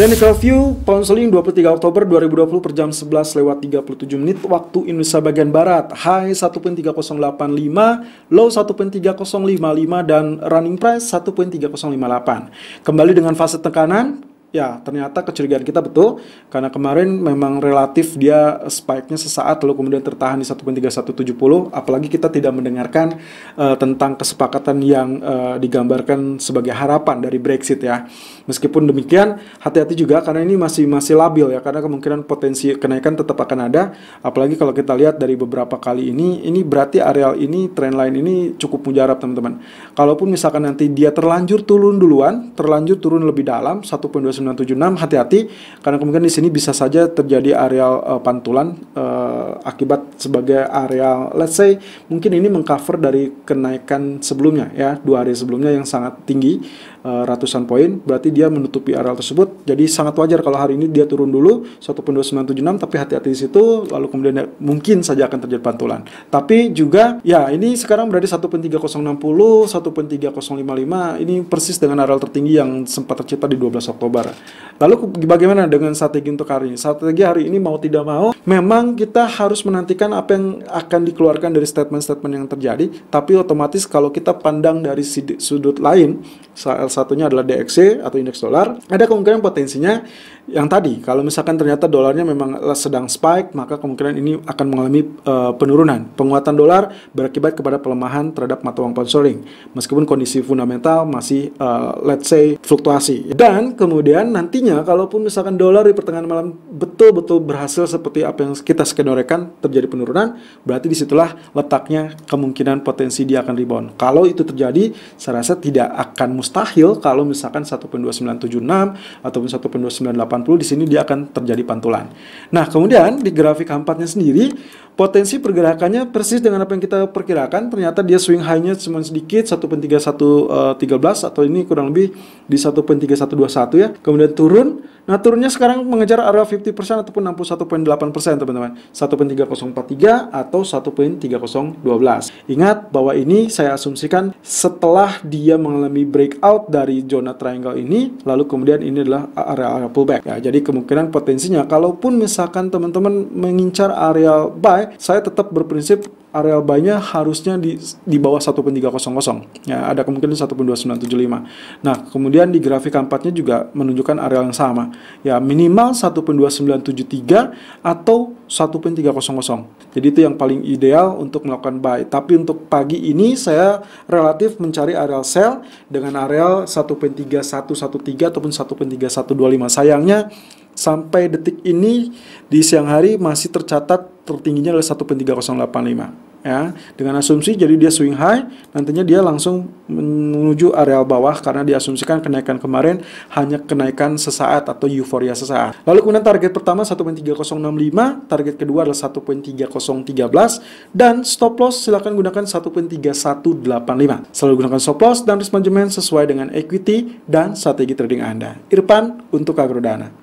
Technical View Counseling 23 Oktober 2020 per jam 11 lewat 37 menit waktu Indonesia bagian Barat High 1.3085, low 1.3055 dan running price 1.3058 Kembali dengan fase tekanan Ya, ternyata kecurigaan kita betul karena kemarin memang relatif dia spike-nya sesaat lalu kemudian tertahan di 1.3170 apalagi kita tidak mendengarkan uh, tentang kesepakatan yang uh, digambarkan sebagai harapan dari Brexit ya. Meskipun demikian, hati-hati juga karena ini masih masih labil ya karena kemungkinan potensi kenaikan tetap akan ada. Apalagi kalau kita lihat dari beberapa kali ini, ini berarti areal ini trend line ini cukup mujarab teman-teman. Kalaupun misalkan nanti dia terlanjur turun duluan, terlanjur turun lebih dalam 1.2976 hati-hati karena kemungkinan di sini bisa saja terjadi areal uh, pantulan uh, akibat sebagai areal let's say mungkin ini mengcover dari kenaikan sebelumnya ya dua hari sebelumnya yang sangat tinggi eh, ratusan poin berarti berarti dia menutupi areal tersebut. Jadi sangat wajar kalau hari ini dia turun dulu 1.2976 tapi hati-hati di situ lalu kemudian mungkin saja akan terjadi pantulan. Tapi juga ya ini sekarang berada 1.3060, 1.3055 ini persis dengan areal tertinggi yang sempat tercipta di 12 Oktober. Lalu bagaimana dengan strategi untuk hari ini? Strategi hari ini mau tidak mau memang kita harus menantikan apa yang akan dikeluarkan dari statement-statement yang terjadi tapi otomatis kalau kita pandang dari sudut lain salah satunya adalah DXC atau indeks dolar, ada kemungkinan potensinya yang tadi kalau misalkan ternyata dolarnya memang sedang spike maka kemungkinan ini akan mengalami e, penurunan penguatan dolar berakibat kepada pelemahan terhadap mata uang pound sterling meskipun kondisi fundamental masih e, let's say fluktuasi dan kemudian nantinya kalaupun misalkan dolar di pertengahan malam betul-betul berhasil seperti apa yang kita skenariokan terjadi penurunan berarti disitulah letaknya kemungkinan potensi dia akan rebound kalau itu terjadi saya rasa tidak akan mustahil kalau misalkan 1.2976 ataupun 1.2980. 80 di sini dia akan terjadi pantulan. Nah, kemudian di grafik h sendiri potensi pergerakannya persis dengan apa yang kita perkirakan ternyata dia swing high-nya cuma sedikit 1.3113 eh, atau ini kurang lebih di 1.3121 ya kemudian turun nah turunnya sekarang mengejar area 50% ataupun 61.8% teman-teman 1.3043 atau 1.3012 ingat bahwa ini saya asumsikan setelah dia mengalami breakout dari zona triangle ini lalu kemudian ini adalah area-area pullback ya jadi kemungkinan potensinya kalaupun misalkan teman-teman mengincar area buy saya tetap berprinsip areal buy-nya harusnya di, di bawah 1.300 ya ada kemungkinan 1.2975 nah kemudian di grafik keempatnya juga menunjukkan areal yang sama ya minimal 1.2973 atau 1.300 jadi itu yang paling ideal untuk melakukan buy tapi untuk pagi ini saya relatif mencari areal sell dengan areal 1.3113 ataupun 1.3125 sayangnya sampai detik ini di siang hari masih tercatat tertingginya adalah 1.3085 ya. Dengan asumsi jadi dia swing high, nantinya dia langsung menuju areal bawah karena diasumsikan kenaikan kemarin hanya kenaikan sesaat atau euforia sesaat. Lalu kemudian target pertama 1.3065, target kedua adalah 1.3013 dan stop loss silahkan gunakan 1.3185. Selalu gunakan stop loss dan risk management sesuai dengan equity dan strategi trading Anda. Irfan untuk Agrodana.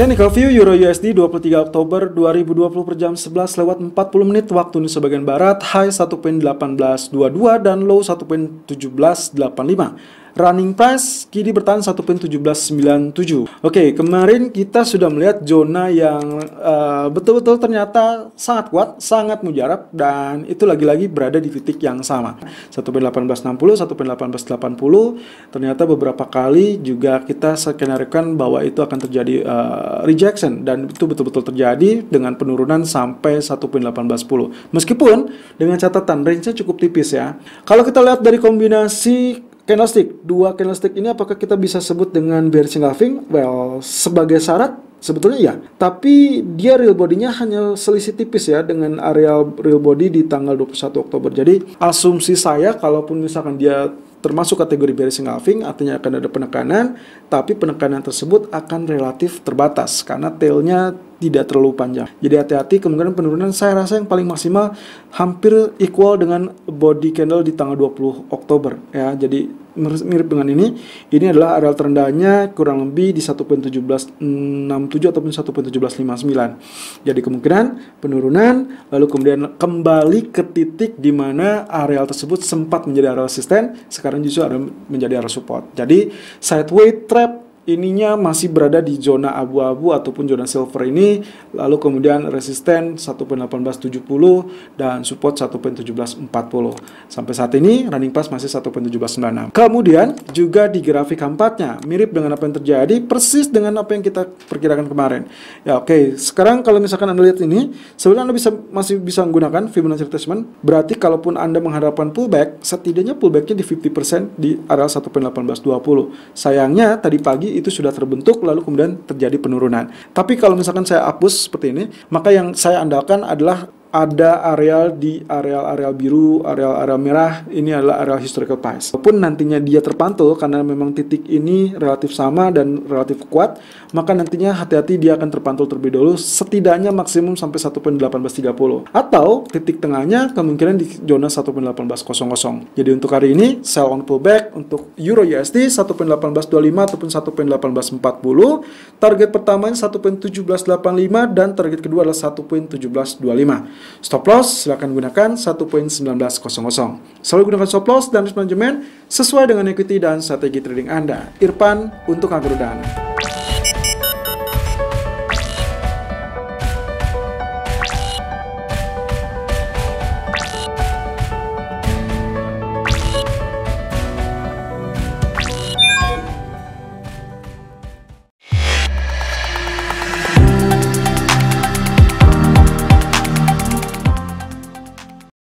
Technical View Euro USD 23 Oktober 2020 per jam 11 lewat 40 menit waktu Indonesia bagian Barat, high 1.1822 dan low 1.1785 running price kini bertahan 1.1797. Oke, okay, kemarin kita sudah melihat zona yang eh, betul-betul uh, ternyata sangat kuat, sangat mujarab dan itu lagi-lagi berada di titik yang sama. 1.1860, pin 1860, 1880. Ternyata beberapa kali juga kita skenariokan bahwa itu akan terjadi uh, rejection dan itu betul-betul terjadi dengan penurunan sampai 1.1810. 1810. Meskipun dengan catatan range-nya cukup tipis ya. Kalau kita lihat dari kombinasi candlestick. Dua candlestick ini apakah kita bisa sebut dengan bearish engulfing? Well, sebagai syarat sebetulnya ya. Tapi dia real bodinya hanya selisih tipis ya dengan area real body di tanggal 21 Oktober. Jadi asumsi saya kalaupun misalkan dia termasuk kategori bearish engulfing artinya akan ada penekanan tapi penekanan tersebut akan relatif terbatas karena tailnya tidak terlalu panjang. Jadi hati-hati kemungkinan penurunan saya rasa yang paling maksimal hampir equal dengan body candle di tanggal 20 Oktober ya. Jadi mirip dengan ini. Ini adalah area terendahnya kurang lebih di 1.1767 ataupun 1.1759. Jadi kemungkinan penurunan lalu kemudian kembali ke titik di mana area tersebut sempat menjadi area resisten, sekarang justru menjadi area support. Jadi sideways trap ininya masih berada di zona abu-abu ataupun zona silver ini lalu kemudian resisten 1.1870 dan support 1.1740 sampai saat ini running pass masih 1.1796 kemudian juga di grafik keempatnya mirip dengan apa yang terjadi persis dengan apa yang kita perkirakan kemarin ya oke okay. sekarang kalau misalkan anda lihat ini sebenarnya anda bisa masih bisa menggunakan Fibonacci retracement berarti kalaupun anda mengharapkan pullback setidaknya pullbacknya di 50% di area 1.1820 sayangnya tadi pagi itu sudah terbentuk lalu kemudian terjadi penurunan. Tapi kalau misalkan saya hapus seperti ini, maka yang saya andalkan adalah ada areal di areal-areal biru, areal-areal merah, ini adalah areal historical ties. Walaupun nantinya dia terpantul karena memang titik ini relatif sama dan relatif kuat, maka nantinya hati-hati dia akan terpantul terlebih dahulu setidaknya maksimum sampai 1.1830 Atau titik tengahnya kemungkinan di zona 1.1800. Jadi untuk hari ini, sell on pullback untuk Euro USD 1.1825 ataupun 1.1840. Target pertamanya 1.1785 dan target kedua adalah 1.1725. Stop loss silakan gunakan 1.1900. Selalu gunakan stop loss dan risk management sesuai dengan equity dan strategi trading Anda. Irfan untuk Dana.